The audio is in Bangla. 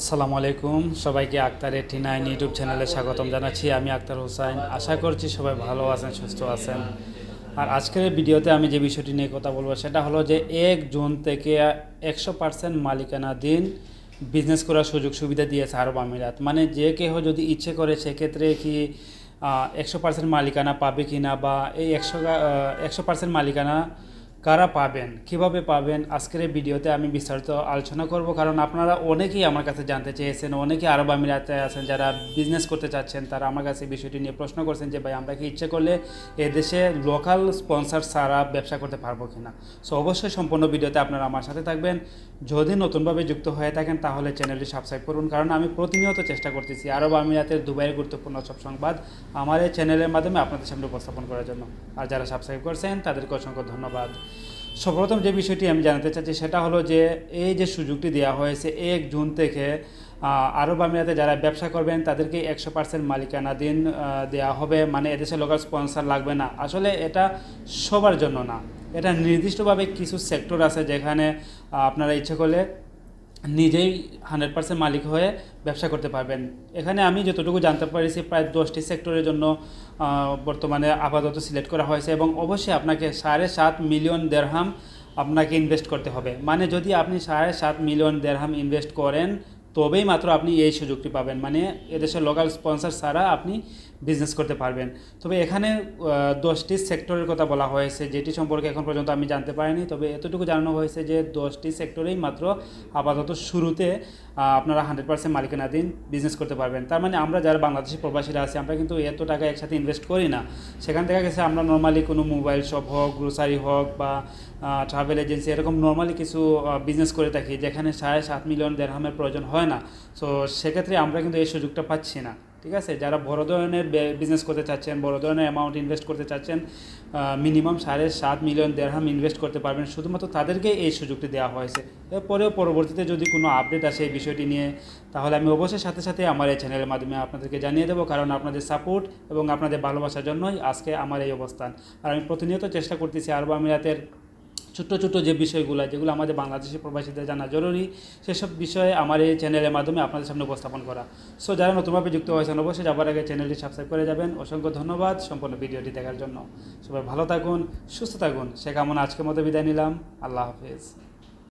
আসসালামু আলাইকুম সবাইকে আক্তার এটি নাইন ইউটিউব চ্যানেলে স্বাগতম জানাচ্ছি আমি আক্তার হোসাইন আশা করছি সবাই ভালো আছেন সুস্থ আছেন আর আজকের ভিডিওতে আমি যে বিষয়টি নিয়ে কথা বলবো সেটা হলো যে এক জুন থেকে একশো পার্সেন্ট মালিকানাধীন বিজনেস করার সুযোগ সুবিধা দিয়েছে আরব আমিরাত মানে যে কেহ যদি ইচ্ছে করে সেক্ষেত্রে কি একশো পার্সেন্ট মালিকানা পাবে কি না বা এই একশো একশো পার্সেন্ট মালিকানা কারা পাবেন কিভাবে পাবেন আজকের এই ভিডিওতে আমি বিস্তারিত আলোচনা করব কারণ আপনারা অনেকেই আমার কাছে জানতে চেয়েছেন অনেকে আরব আমিরাতে আছেন যারা বিজনেস করতে চাচ্ছেন তারা আমার কাছে বিষয়টি নিয়ে প্রশ্ন করছেন যে ভাই আমরা কি ইচ্ছে করলে এদেশে লোকাল স্পন্সার ছাড়া ব্যবসা করতে পারবো কি না সো অবশ্যই সম্পূর্ণ ভিডিওতে আপনারা আমার সাথে থাকবেন যদি নতুনভাবে যুক্ত হয়ে থাকেন তাহলে চ্যানেলটি সাবস্ক্রাইব করুন কারণ আমি প্রতিনিয়ত চেষ্টা করতেছি আরব আমিরাতের দুবাইয়ের গুরুত্বপূর্ণ সব সংবাদ আমার এই চ্যানেলের মাধ্যমে আপনাদের সামনে উপস্থাপন করার জন্য আর যারা সাবস্ক্রাইব করছেন তাদেরকে অসংখ্য ধন্যবাদ সর্বপ্রথম যে বিষয়টি আমি জানাতে চাচ্ছি সেটা হলো যে এই যে সুযোগটি দেওয়া হয়েছে এক জুন থেকে আরব আমিরাতে যারা ব্যবসা করবেন তাদেরকে একশো পার্সেন্ট মালিকানাধীন দেওয়া হবে মানে এদেশে লোকাল স্পন্সার লাগবে না আসলে এটা সবার জন্য না এটা নির্দিষ্টভাবে কিছু সেক্টর আছে যেখানে আপনারা ইচ্ছে করলে নিজেই হান্ড্রেড পার্সেন্ট মালিক হয়ে ব্যবসা করতে পারবেন এখানে আমি যতটুকু জানতে পারছি প্রায় দশটি সেক্টরের জন্য বর্তমানে আপাতত সিলেক্ট করা হয়েছে এবং অবশ্যই আপনাকে সাড়ে সাত মিলিয়ন দেড়হাম আপনাকে ইনভেস্ট করতে হবে মানে যদি আপনি সাড়ে সাত মিলিয়ন দেড়হাম ইনভেস্ট করেন তবেই মাত্র আপনি এই সুযোগটি পাবেন মানে এদেশের লোকাল স্পন্সার ছাড়া আপনি বিজনেস করতে পারবেন তবে এখানে দশটি সেক্টরের কথা বলা হয়েছে যেটি সম্পর্কে এখন পর্যন্ত আমি জানতে পারিনি তবে এতটুকু জানানো হয়েছে যে দশটি সেক্টরেই মাত্র আপাতত শুরুতে আপনারা হান্ড্রেড পার্সেন্ট মালিকানাধীন বিজনেস করতে পারবেন তার মানে আমরা যারা বাংলাদেশি প্রবাসীরা আছি আমরা কিন্তু এত টাকা একসাথে ইনভেস্ট করি না সেখান থেকে গেছে আমরা নর্মালি কোনো মোবাইল শপ হোক গ্রোসারি হোক বা ট্রাভেল এজেন্সি এরকম নর্মালি কিছু বিজনেস করে থাকি যেখানে সাড়ে সাত মিলিয়ন দেড়হামের প্রয়োজন হয় না সো সেক্ষেত্রে আমরা কিন্তু এই সুযোগটা পাচ্ছি না ঠিক আছে যারা বড় ধরনের বিজনেস করতে চাচ্ছেন বড় ধরনের অ্যামাউন্ট ইনভেস্ট করতে চাচ্ছেন মিনিমাম সাড়ে সাত মিলিয়ন দেড়হাম ইনভেস্ট করতে পারবেন শুধুমাত্র তাদেরকে এই সুযোগটি দেওয়া হয়েছে এরপরেও পরবর্তীতে যদি কোনো আপডেট আসে এই বিষয়টি নিয়ে তাহলে আমি অবশ্যই সাথে সাথে আমার এই চ্যানেলের মাধ্যমে আপনাদেরকে জানিয়ে দেবো কারণ আপনাদের সাপোর্ট এবং আপনাদের ভালোবাসার জন্যই আজকে আমার এই অবস্থান আর আমি প্রতিনিয়ত চেষ্টা করতেছি আরব আমিরাতের ছোট ছোট যে বিষয়গুলো যেগুলো আমাদের বাংলাদেশি প্রবাসীদের জানা জরুরি সেসব বিষয়ে আমার এই চ্যানেলের মাধ্যমে আপনাদের সামনে উপস্থাপন করা সো যারা নতুনভাবে যুক্ত হয়েছেন অবশ্যই যাবার আগে চ্যানেলটি সাবস্ক্রাইব করে যাবেন অসংখ্য ধন্যবাদ সম্পূর্ণ ভিডিওটি দেখার জন্য সবাই ভালো থাকুন সুস্থ থাকুন সে কামনা আজকের মতো বিদায় নিলাম আল্লাহ হাফেজ